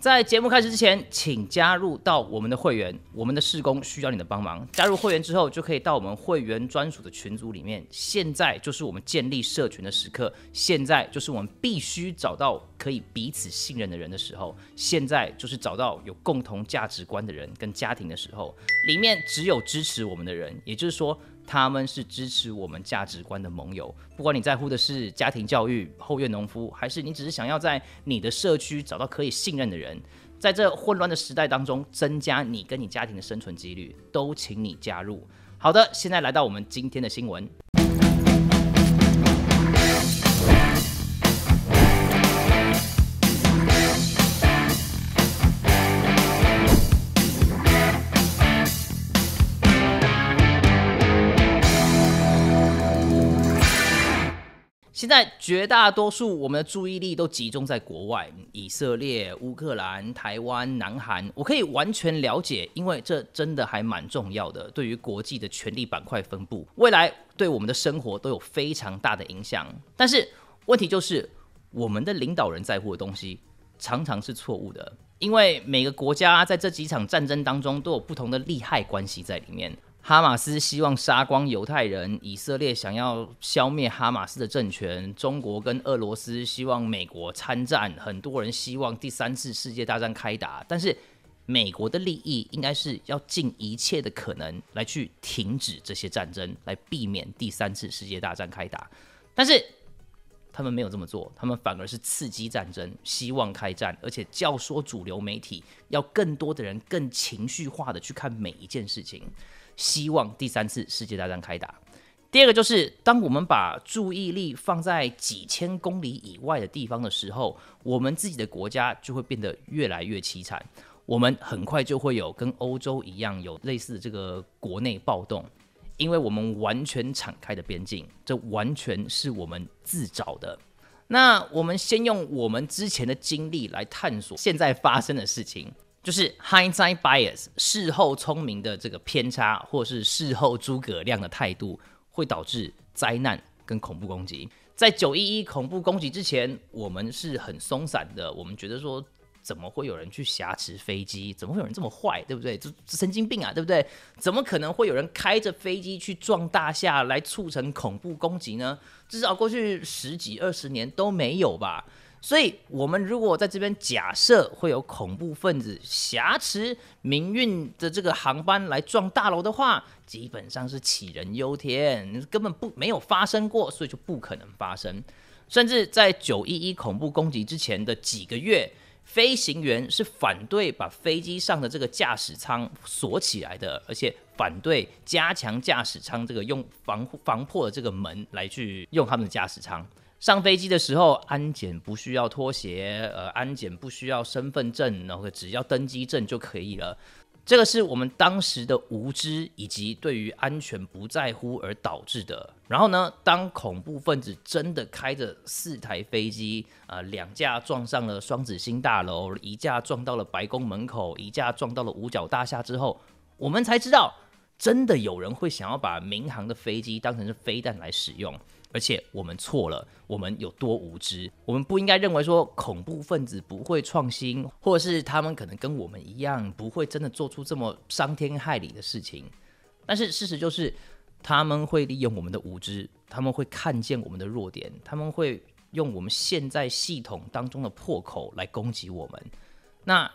在节目开始之前，请加入到我们的会员，我们的施工需要你的帮忙。加入会员之后，就可以到我们会员专属的群组里面。现在就是我们建立社群的时刻，现在就是我们必须找到可以彼此信任的人的时候，现在就是找到有共同价值观的人跟家庭的时候。里面只有支持我们的人，也就是说。他们是支持我们价值观的盟友，不管你在乎的是家庭教育、后院农夫，还是你只是想要在你的社区找到可以信任的人，在这混乱的时代当中增加你跟你家庭的生存几率，都请你加入。好的，现在来到我们今天的新闻。现在绝大多数我们的注意力都集中在国外，以色列、乌克兰、台湾、南韩，我可以完全了解，因为这真的还蛮重要的，对于国际的权力板块分布，未来对我们的生活都有非常大的影响。但是问题就是，我们的领导人在乎的东西常常是错误的，因为每个国家在这几场战争当中都有不同的利害关系在里面。哈马斯希望杀光犹太人，以色列想要消灭哈马斯的政权，中国跟俄罗斯希望美国参战，很多人希望第三次世界大战开打。但是美国的利益应该是要尽一切的可能来去停止这些战争，来避免第三次世界大战开打。但是他们没有这么做，他们反而是刺激战争，希望开战，而且教唆主流媒体要更多的人更情绪化的去看每一件事情。希望第三次世界大战开打。第二个就是，当我们把注意力放在几千公里以外的地方的时候，我们自己的国家就会变得越来越凄惨。我们很快就会有跟欧洲一样有类似这个国内暴动，因为我们完全敞开的边境，这完全是我们自找的。那我们先用我们之前的经历来探索现在发生的事情。就是 hindsight bias 事后聪明的这个偏差，或是事后诸葛亮的态度，会导致灾难跟恐怖攻击。在九一一恐怖攻击之前，我们是很松散的。我们觉得说，怎么会有人去挟持飞机？怎么会有人这么坏？对不对？这神经病啊，对不对？怎么可能会有人开着飞机去撞大厦，来促成恐怖攻击呢？至少过去十几二十年都没有吧。所以，我们如果在这边假设会有恐怖分子挟持民运的这个航班来撞大楼的话，基本上是杞人忧天，根本不没有发生过，所以就不可能发生。甚至在九一一恐怖攻击之前的几个月，飞行员是反对把飞机上的这个驾驶舱锁起来的，而且反对加强驾驶舱这个用防防破的这个门来去用他们的驾驶舱。上飞机的时候，安检不需要拖鞋，呃，安检不需要身份证，然后只要登机证就可以了。这个是我们当时的无知以及对于安全不在乎而导致的。然后呢，当恐怖分子真的开着四台飞机，呃，两架撞上了双子星大楼，一架撞到了白宫门口，一架撞到了五角大厦之后，我们才知道，真的有人会想要把民航的飞机当成是飞弹来使用。而且我们错了，我们有多无知？我们不应该认为说恐怖分子不会创新，或者是他们可能跟我们一样不会真的做出这么伤天害理的事情。但是事实就是，他们会利用我们的无知，他们会看见我们的弱点，他们会用我们现在系统当中的破口来攻击我们。那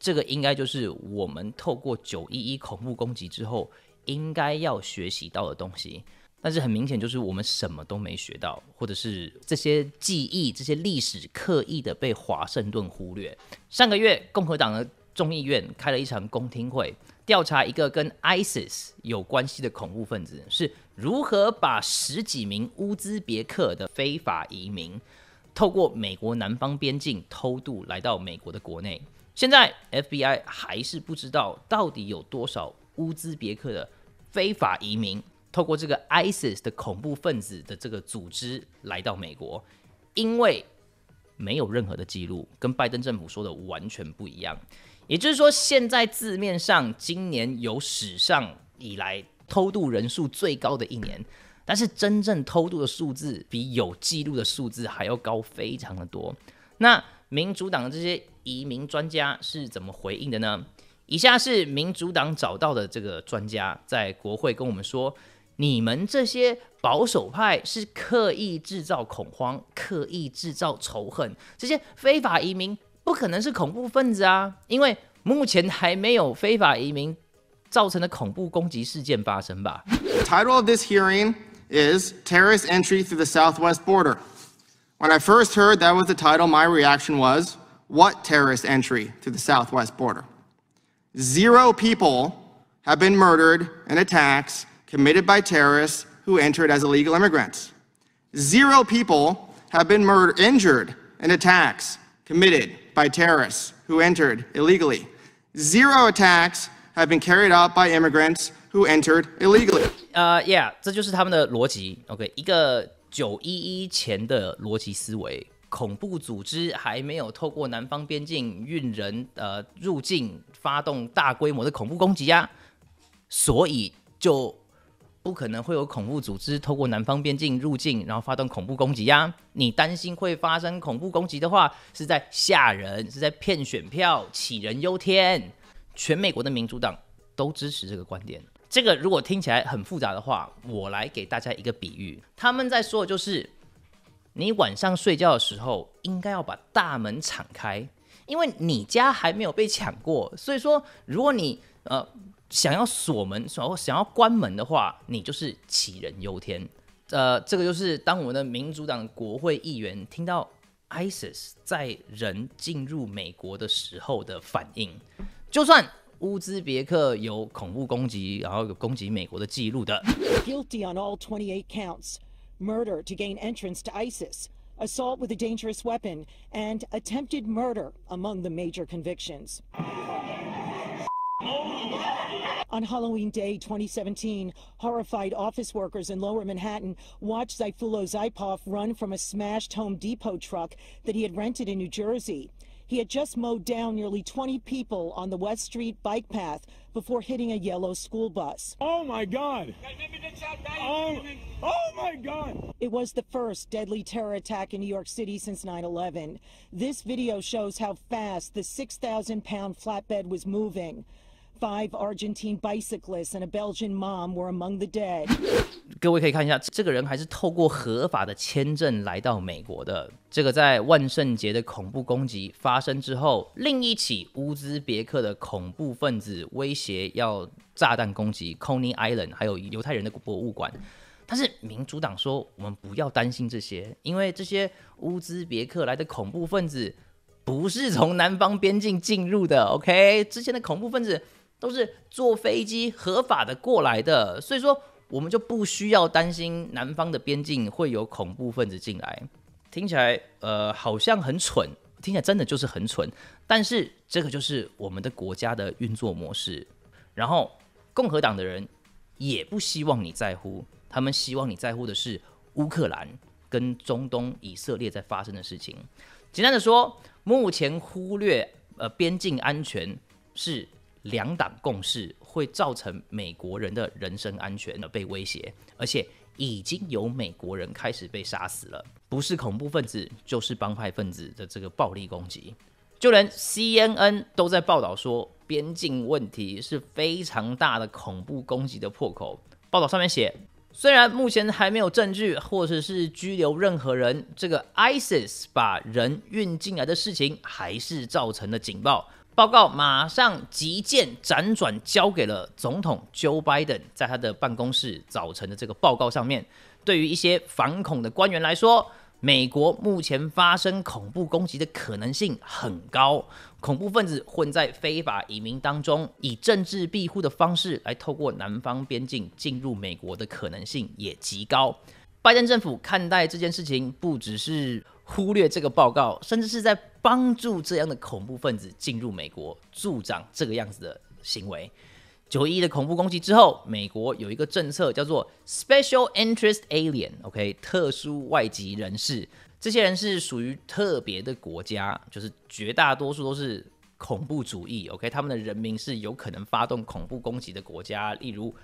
这个应该就是我们透过九一一恐怖攻击之后应该要学习到的东西。但是很明显，就是我们什么都没学到，或者是这些记忆、这些历史刻意的被华盛顿忽略。上个月，共和党的众议院开了一场公听会，调查一个跟 ISIS 有关系的恐怖分子是如何把十几名乌兹别克的非法移民透过美国南方边境偷渡来到美国的国内。现在 FBI 还是不知道到底有多少乌兹别克的非法移民。透过这个 ISIS 的恐怖分子的这个组织来到美国，因为没有任何的记录，跟拜登政府说的完全不一样。也就是说，现在字面上今年有史上以来偷渡人数最高的一年，但是真正偷渡的数字比有记录的数字还要高，非常的多。那民主党的这些移民专家是怎么回应的呢？以下是民主党找到的这个专家在国会跟我们说。你们这些保守派是刻意制造恐慌、刻意制造仇恨。这些非法移民不可能是恐怖分子啊，因为目前还没有非法移民造成的恐怖攻击事件发生吧。The title of this hearing is terrorist entry through the southwest border. When I first heard that was the title, my reaction was, What terrorist entry through the southwest border? Zero people have been murdered in attacks. committed by terrorists who entered as illegal immigrants. Zero people have been murdered, injured, and attacks committed by terrorists who entered illegally. Zero attacks have been carried out by immigrants who entered illegally. Yeah, 这就是他们的逻辑。OK, 一个九一一前的逻辑思维。恐怖组织还没有透过南方边境运人呃入境，发动大规模的恐怖攻击呀，所以就。不可能会有恐怖组织透过南方边境入境，然后发动恐怖攻击呀！你担心会发生恐怖攻击的话，是在吓人，是在骗选票，杞人忧天。全美国的民主党都支持这个观点。这个如果听起来很复杂的话，我来给大家一个比喻：他们在说的就是，你晚上睡觉的时候应该要把大门敞开，因为你家还没有被抢过。所以说，如果你呃。想要锁门，想要想要关门的话，你就是杞人忧天。呃，这个就是当我们的民主党国会议员听到 ISIS 在人进入美国的时候的反应，就算乌兹别克有恐怖攻击，然后有攻击美国的记录的，Guilty on all twenty-eight counts: murder to gain entrance to ISIS, assault with a dangerous weapon, and attempted murder among the major convictions. On Halloween Day 2017, horrified office workers in lower Manhattan watched Zaifulo Zaipov run from a smashed Home Depot truck that he had rented in New Jersey. He had just mowed down nearly 20 people on the West Street bike path before hitting a yellow school bus. Oh my God! Oh, oh my God! It was the first deadly terror attack in New York City since 9 11. This video shows how fast the 6,000 pound flatbed was moving. Five Argentine bicyclists and a Belgian mom were among the dead。各位可以看一下，这个人还是透过合法的签证来到美国的。这个在万圣节的恐怖攻击发生之后，另一起乌兹别克的恐怖分子威胁要炸弹攻击 Coney Island 还有犹太人的博物馆。但是民主党说，我们不要担心这些，因为这些乌兹别克来的恐怖分子不是从南方边境进入的。OK，之前的恐怖分子。都是坐飞机合法的过来的，所以说我们就不需要担心南方的边境会有恐怖分子进来。听起来呃好像很蠢，听起来真的就是很蠢，但是这个就是我们的国家的运作模式。然后共和党的人也不希望你在乎，他们希望你在乎的是乌克兰跟中东以色列在发生的事情。简单的说，目前忽略呃边境安全是。两党共事会造成美国人的人身安全的被威胁，而且已经有美国人开始被杀死了，不是恐怖分子就是帮派分子的这个暴力攻击，就连 CNN 都在报道说，边境问题是非常大的恐怖攻击的破口。报道上面写，虽然目前还没有证据或者是拘留任何人，这个 ISIS 把人运进来的事情还是造成了警报。报告马上急件辗转交给了总统 Joe Biden，在他的办公室早晨的这个报告上面，对于一些反恐的官员来说，美国目前发生恐怖攻击的可能性很高，恐怖分子混在非法移民当中，以政治庇护的方式来透过南方边境进入美国的可能性也极高。拜登政府看待这件事情，不只是忽略这个报告，甚至是在帮助这样的恐怖分子进入美国，助长这个样子的行为。九一的恐怖攻击之后，美国有一个政策叫做 Special Interest Alien，OK，特殊外籍人士。这些人是属于特别的国家，就是绝大多数都是恐怖主义，OK，他们的人民是有可能发动恐怖攻击的国家，例如。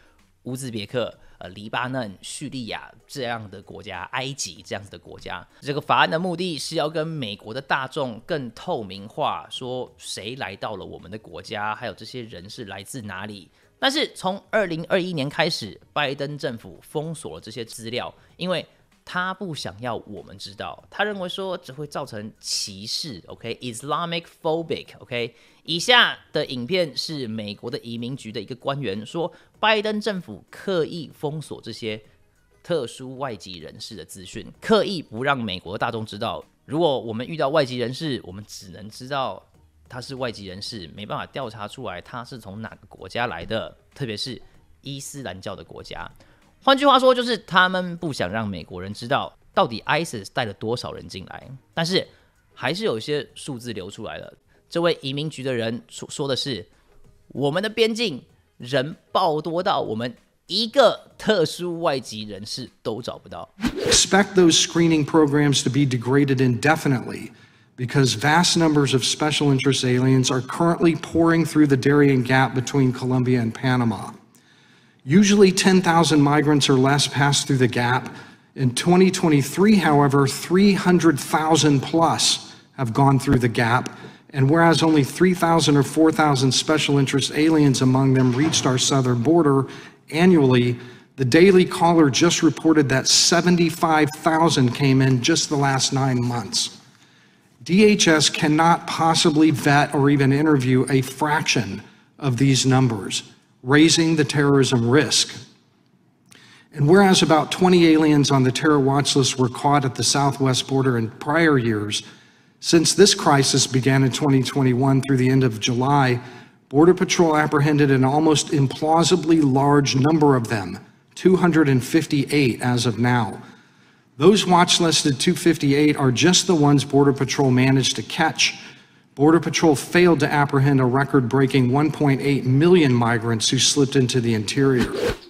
乌兹别克、呃，黎巴嫩、叙利亚这样的国家，埃及这样子的国家，这个法案的目的是要跟美国的大众更透明化，说谁来到了我们的国家，还有这些人是来自哪里。但是从二零二一年开始，拜登政府封锁了这些资料，因为。他不想要我们知道，他认为说只会造成歧视。OK，Islamicphobic。OK，以下的影片是美国的移民局的一个官员说，拜登政府刻意封锁这些特殊外籍人士的资讯，刻意不让美国大众知道。如果我们遇到外籍人士，我们只能知道他是外籍人士，没办法调查出来他是从哪个国家来的，特别是伊斯兰教的国家。换句话说，就是他们不想让美国人知道到底 ISIS 带了多少人进来，但是还是有一些数字流出来了。这位移民局的人说：“说的是我们的边境人爆多到我们一个特殊外籍人士都找不到。” Expect those screening programs to be degraded indefinitely because vast numbers of special interest aliens are currently pouring through the Darien Gap between Colombia and Panama. Usually 10,000 migrants or less pass through the gap. In 2023, however, 300,000 plus have gone through the gap. And whereas only 3,000 or 4,000 special interest aliens among them reached our southern border annually, the Daily Caller just reported that 75,000 came in just the last nine months. DHS cannot possibly vet or even interview a fraction of these numbers raising the terrorism risk. And whereas about 20 aliens on the terror watch list were caught at the southwest border in prior years, since this crisis began in 2021 through the end of July, Border Patrol apprehended an almost implausibly large number of them, 258 as of now. Those watch listed 258 are just the ones Border Patrol managed to catch Border Patrol failed to apprehend a record-breaking 1.8 million migrants who slipped into the interior。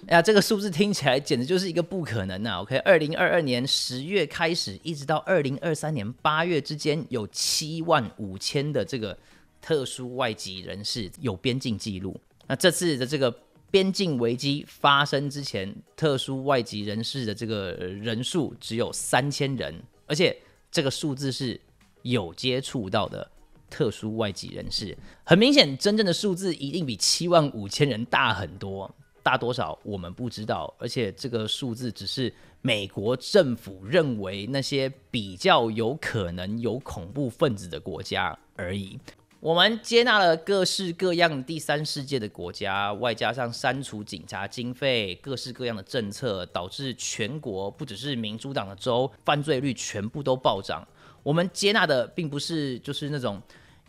呀，这个数字听起来简直就是一个不可能啊！OK，二零二二年十月开始，一直到二零二三年八月之间，有七万五千的这个特殊外籍人士有边境记录。那这次的这个边境危机发生之前，特殊外籍人士的这个人数只有三千人，而且这个数字是有接触到的。特殊外籍人士，很明显，真正的数字一定比七万五千人大很多，大多少我们不知道。而且这个数字只是美国政府认为那些比较有可能有恐怖分子的国家而已。我们接纳了各式各样第三世界的国家，外加上删除警察经费、各式各样的政策，导致全国不只是民主党的州，犯罪率全部都暴涨。我们接纳的并不是就是那种。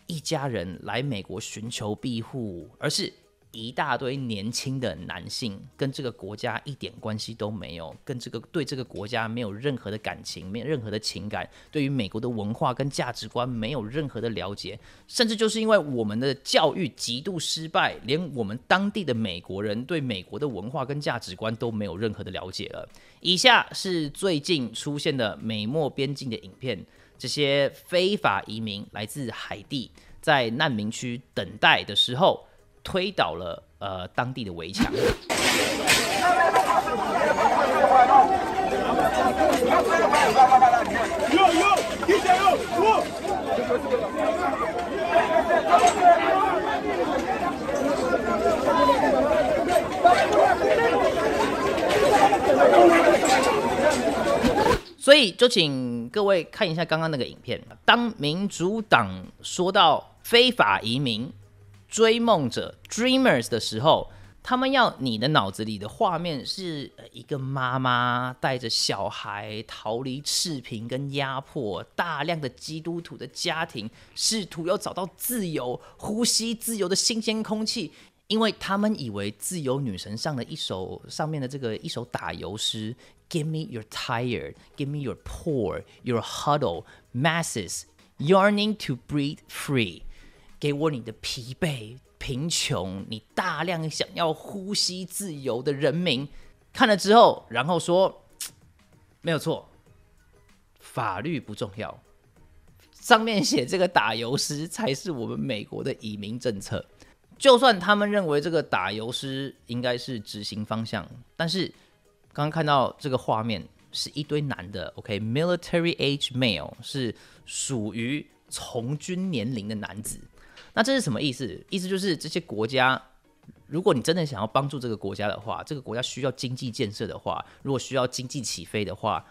一家人来美国寻求庇护，而是一大堆年轻的男性，跟这个国家一点关系都没有，跟这个对这个国家没有任何的感情，没有任何的情感，对于美国的文化跟价值观没有任何的了解，甚至就是因为我们的教育极度失败，连我们当地的美国人对美国的文化跟价值观都没有任何的了解了。以下是最近出现的美墨边境的影片。这些非法移民来自海地，在难民区等待的时候，推倒了呃当地的围墙。所以，就请各位看一下刚刚那个影片。当民主党说到非法移民、追梦者 （Dreamers） 的时候，他们要你的脑子里的画面是一个妈妈带着小孩逃离赤贫跟压迫，大量的基督徒的家庭试图要找到自由、呼吸自由的新鲜空气，因为他们以为自由女神上的一首上面的这个一首打油诗。Give me your tired, give me your poor, your h u d d l e masses yearning to breathe free。给我你的疲惫、贫穷，你大量想要呼吸自由的人民，看了之后，然后说没有错，法律不重要。上面写这个打油诗才是我们美国的移民政策。就算他们认为这个打油诗应该是执行方向，但是。刚刚看到这个画面是一堆男的，OK，military age male 是属于从军年龄的男子。那这是什么意思？意思就是这些国家，如果你真的想要帮助这个国家的话，这个国家需要经济建设的话，如果需要经济起飞的话，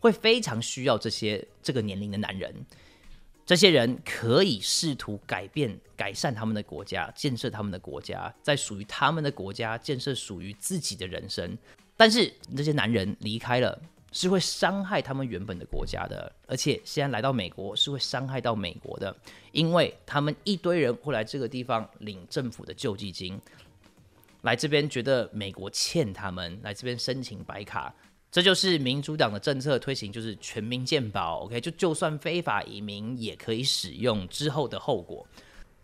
会非常需要这些这个年龄的男人。这些人可以试图改变、改善他们的国家，建设他们的国家，在属于他们的国家建设属于自己的人生。但是这些男人离开了，是会伤害他们原本的国家的，而且现在来到美国是会伤害到美国的，因为他们一堆人会来这个地方领政府的救济金，来这边觉得美国欠他们，来这边申请白卡，这就是民主党的政策推行，就是全民健保，OK，就就算非法移民也可以使用之后的后果。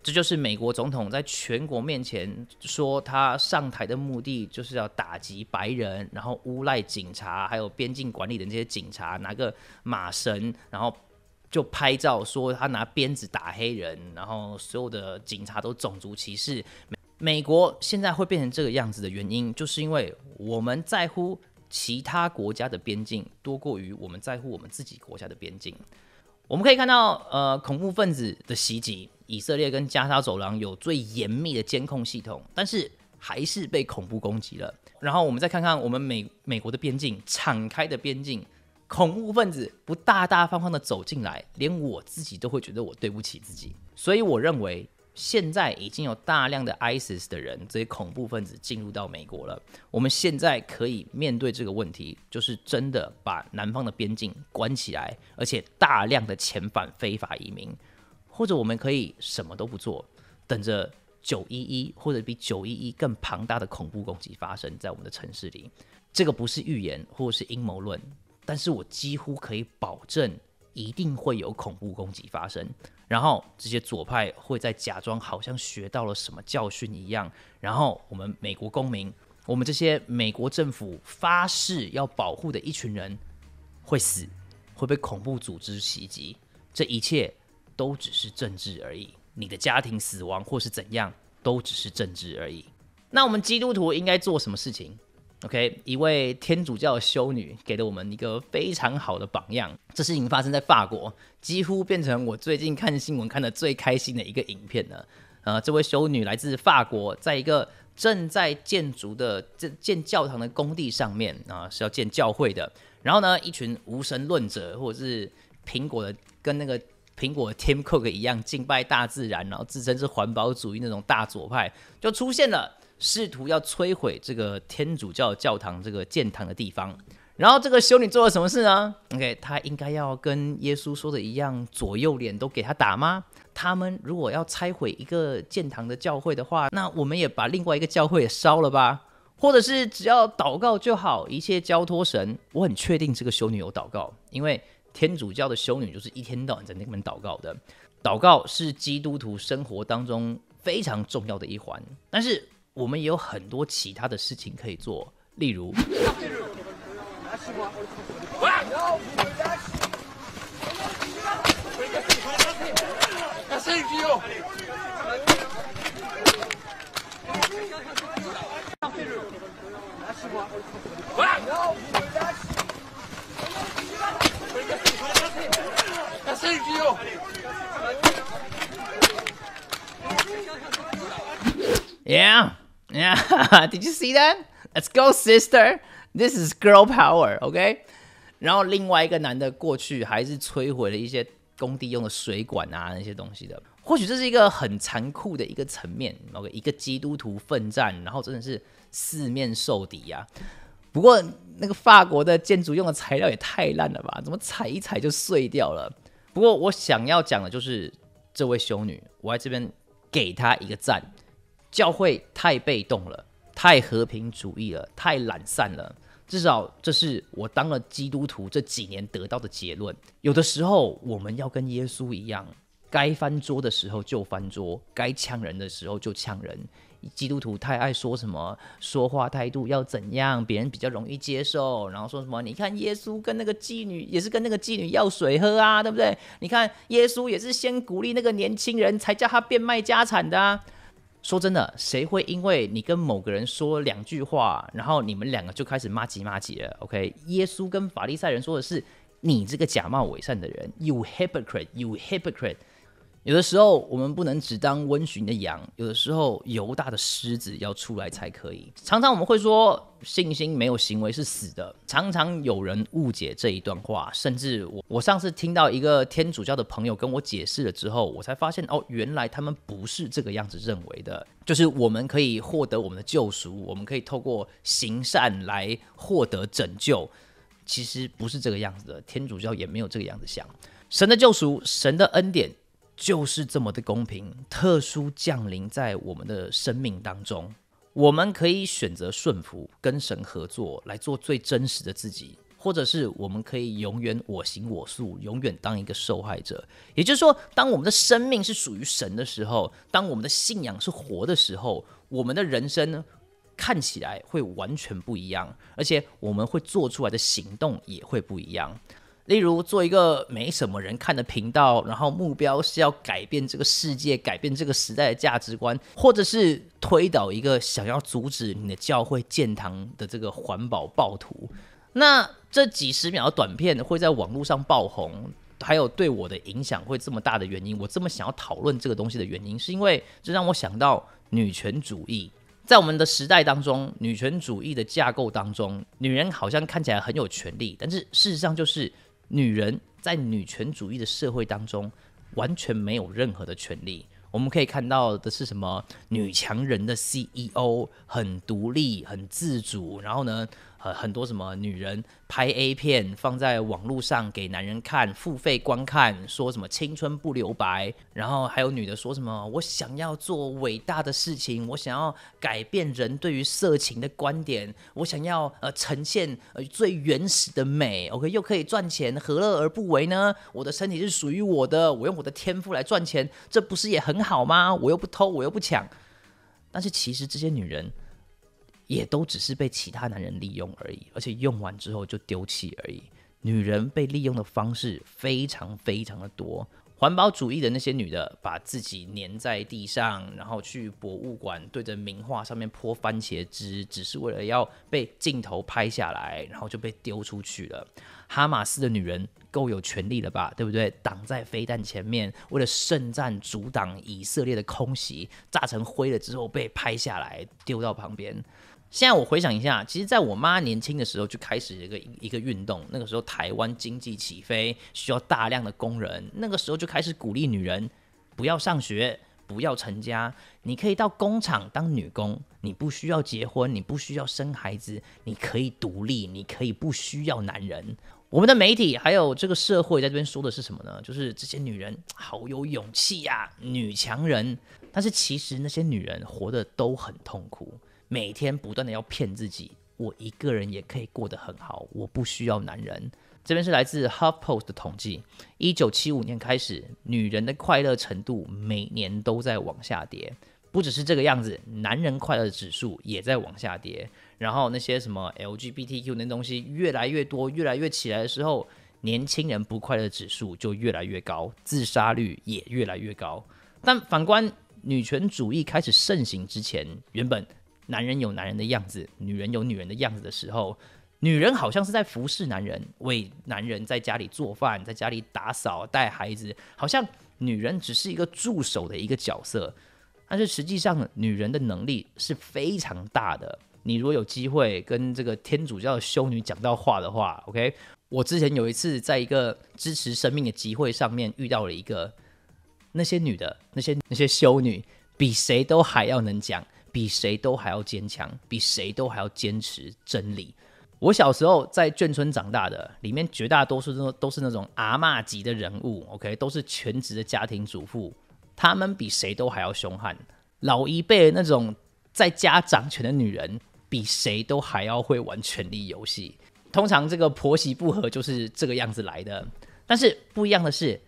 这就是美国总统在全国面前说他上台的目的，就是要打击白人，然后诬赖警察，还有边境管理的那些警察拿个马绳，然后就拍照说他拿鞭子打黑人，然后所有的警察都种族歧视。美国现在会变成这个样子的原因，就是因为我们在乎其他国家的边境多过于我们在乎我们自己国家的边境。我们可以看到，呃，恐怖分子的袭击，以色列跟加沙走廊有最严密的监控系统，但是还是被恐怖攻击了。然后我们再看看我们美美国的边境，敞开的边境，恐怖分子不大大方方的走进来，连我自己都会觉得我对不起自己。所以我认为。现在已经有大量的 ISIS 的人，这些恐怖分子进入到美国了。我们现在可以面对这个问题，就是真的把南方的边境关起来，而且大量的遣返非法移民，或者我们可以什么都不做，等着九一一或者比九一一更庞大的恐怖攻击发生在我们的城市里。这个不是预言或者是阴谋论，但是我几乎可以保证。一定会有恐怖攻击发生，然后这些左派会在假装好像学到了什么教训一样，然后我们美国公民，我们这些美国政府发誓要保护的一群人会死，会被恐怖组织袭击，这一切都只是政治而已。你的家庭死亡或是怎样，都只是政治而已。那我们基督徒应该做什么事情？OK，一位天主教修女给了我们一个非常好的榜样。这事情发生在法国，几乎变成我最近看新闻看的最开心的一个影片了。呃，这位修女来自法国，在一个正在建筑的建建教堂的工地上面啊，是要建教会的。然后呢，一群无神论者或者是苹果的跟那个苹果 Tim Cook 一样敬拜大自然，然后自称是环保主义那种大左派，就出现了。试图要摧毁这个天主教教堂，这个建堂的地方。然后这个修女做了什么事呢？OK，她应该要跟耶稣说的一样，左右脸都给他打吗？他们如果要拆毁一个建堂的教会的话，那我们也把另外一个教会也烧了吧？或者是只要祷告就好，一切交托神。我很确定这个修女有祷告，因为天主教的修女就是一天到晚在那边祷告的。祷告是基督徒生活当中非常重要的一环，但是。我们也有很多其他的事情可以做，例如。Yeah, did you see that? Let's go, sister. This is girl power, o k 然后另外一个男的过去还是摧毁了一些工地用的水管啊那些东西的。或许这是一个很残酷的一个层面，o k 一个基督徒奋战，然后真的是四面受敌呀。不过那个法国的建筑用的材料也太烂了吧？怎么踩一踩就碎掉了？不过我想要讲的就是这位修女，我在这边给她一个赞。教会太被动了，太和平主义了，太懒散了。至少这是我当了基督徒这几年得到的结论。有的时候，我们要跟耶稣一样，该翻桌的时候就翻桌，该呛人的时候就呛人。基督徒太爱说什么说话态度要怎样，别人比较容易接受。然后说什么，你看耶稣跟那个妓女也是跟那个妓女要水喝啊，对不对？你看耶稣也是先鼓励那个年轻人，才叫他变卖家产的啊。说真的，谁会因为你跟某个人说两句话，然后你们两个就开始骂几骂几了？OK，耶稣跟法利赛人说的是：“你这个假冒伪善的人，you hypocrite，you hypocrite。”有的时候，我们不能只当温驯的羊；有的时候，犹大的狮子要出来才可以。常常我们会说，信心没有行为是死的。常常有人误解这一段话，甚至我我上次听到一个天主教的朋友跟我解释了之后，我才发现哦，原来他们不是这个样子认为的。就是我们可以获得我们的救赎，我们可以透过行善来获得拯救，其实不是这个样子的。天主教也没有这个样子想，神的救赎，神的恩典。就是这么的公平，特殊降临在我们的生命当中。我们可以选择顺服，跟神合作，来做最真实的自己；或者是我们可以永远我行我素，永远当一个受害者。也就是说，当我们的生命是属于神的时候，当我们的信仰是活的时候，我们的人生呢，看起来会完全不一样，而且我们会做出来的行动也会不一样。例如做一个没什么人看的频道，然后目标是要改变这个世界、改变这个时代的价值观，或者是推倒一个想要阻止你的教会建堂的这个环保暴徒。那这几十秒短片会在网络上爆红，还有对我的影响会这么大的原因，我这么想要讨论这个东西的原因，是因为这让我想到女权主义在我们的时代当中，女权主义的架构当中，女人好像看起来很有权利，但是事实上就是。女人在女权主义的社会当中，完全没有任何的权利。我们可以看到的是什么？女强人的 CEO 很独立、很自主，然后呢？呃，很多什么女人拍 A 片放在网络上给男人看，付费观看，说什么青春不留白，然后还有女的说什么我想要做伟大的事情，我想要改变人对于色情的观点，我想要呃呈现呃最原始的美，OK 又可以赚钱，何乐而不为呢？我的身体是属于我的，我用我的天赋来赚钱，这不是也很好吗？我又不偷，我又不抢，但是其实这些女人。也都只是被其他男人利用而已，而且用完之后就丢弃而已。女人被利用的方式非常非常的多。环保主义的那些女的，把自己粘在地上，然后去博物馆对着名画上面泼番茄汁，只是为了要被镜头拍下来，然后就被丢出去了。哈马斯的女人够有权利了吧，对不对？挡在飞弹前面，为了圣战阻挡以色列的空袭，炸成灰了之后被拍下来丢到旁边。现在我回想一下，其实在我妈年轻的时候就开始一个一个运动。那个时候台湾经济起飞，需要大量的工人，那个时候就开始鼓励女人不要上学，不要成家，你可以到工厂当女工，你不需要结婚，你不需要生孩子，你可以独立，你可以不需要男人。我们的媒体还有这个社会在这边说的是什么呢？就是这些女人好有勇气呀，女强人。但是其实那些女人活得都很痛苦。每天不断的要骗自己，我一个人也可以过得很好，我不需要男人。这边是来自 HuffPost 的统计，一九七五年开始，女人的快乐程度每年都在往下跌。不只是这个样子，男人快乐指数也在往下跌。然后那些什么 LGBTQ 那东西越来越多，越来越起来的时候，年轻人不快乐指数就越来越高，自杀率也越来越高。但反观女权主义开始盛行之前，原本。男人有男人的样子，女人有女人的样子的时候，女人好像是在服侍男人，为男人在家里做饭，在家里打扫、带孩子，好像女人只是一个助手的一个角色。但是实际上，女人的能力是非常大的。你如果有机会跟这个天主教的修女讲到话的话，OK，我之前有一次在一个支持生命的集会上面遇到了一个那些女的，那些那些修女比谁都还要能讲。比谁都还要坚强，比谁都还要坚持真理。我小时候在眷村长大的，里面绝大多数都都是那种阿嬷级的人物，OK，都是全职的家庭主妇。他们比谁都还要凶悍，老一辈那种在家掌权的女人，比谁都还要会玩权力游戏。通常这个婆媳不和就是这个样子来的。但是不一样的是，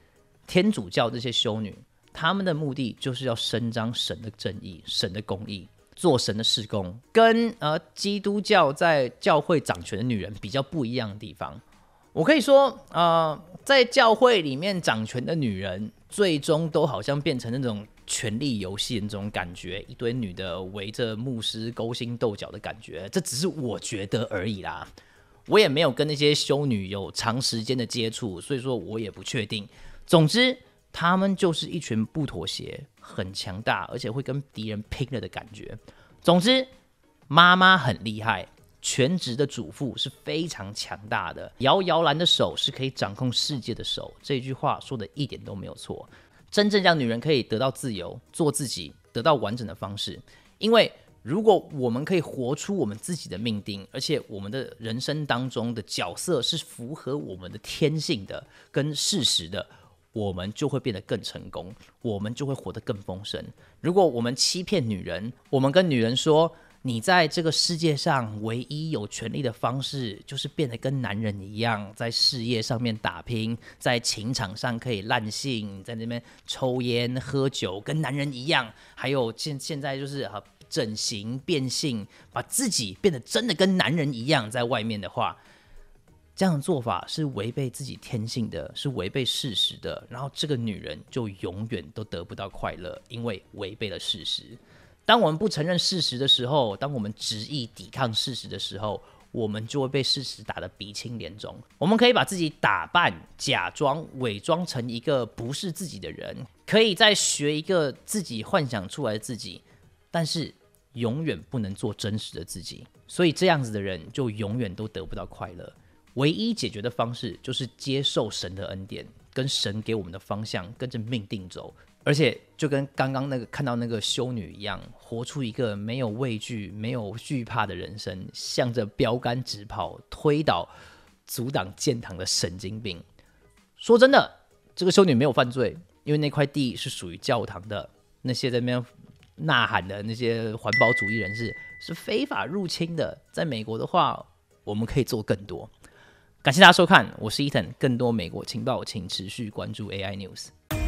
天主教这些修女。他们的目的就是要伸张神的正义、神的公义，做神的事工，跟呃基督教在教会掌权的女人比较不一样的地方。我可以说，呃，在教会里面掌权的女人，最终都好像变成那种权力游戏那种感觉，一堆女的围着牧师勾心斗角的感觉。这只是我觉得而已啦，我也没有跟那些修女有长时间的接触，所以说我也不确定。总之。他们就是一群不妥协、很强大，而且会跟敌人拼了的感觉。总之，妈妈很厉害，全职的主妇是非常强大的。摇摇篮的手是可以掌控世界的手。这句话说的一点都没有错。真正让女人可以得到自由、做自己、得到完整的方式，因为如果我们可以活出我们自己的命定，而且我们的人生当中的角色是符合我们的天性的、跟事实的。我们就会变得更成功，我们就会活得更丰盛。如果我们欺骗女人，我们跟女人说，你在这个世界上唯一有权利的方式，就是变得跟男人一样，在事业上面打拼，在情场上可以烂性，在那边抽烟喝酒，跟男人一样。还有现现在就是啊，整形变性，把自己变得真的跟男人一样，在外面的话。这样的做法是违背自己天性的，是违背事实的。然后这个女人就永远都得不到快乐，因为违背了事实。当我们不承认事实的时候，当我们执意抵抗事实的时候，我们就会被事实打得鼻青脸肿。我们可以把自己打扮、假装、伪装成一个不是自己的人，可以再学一个自己幻想出来的自己，但是永远不能做真实的自己。所以这样子的人就永远都得不到快乐。唯一解决的方式就是接受神的恩典，跟神给我们的方向跟着命定走，而且就跟刚刚那个看到那个修女一样，活出一个没有畏惧、没有惧怕的人生，向着标杆直跑，推倒阻挡建堂的神经病。说真的，这个修女没有犯罪，因为那块地是属于教堂的。那些在那边呐喊的那些环保主义人士是非法入侵的。在美国的话，我们可以做更多。感谢大家收看，我是伊藤，更多美国情报请持续关注 AI News。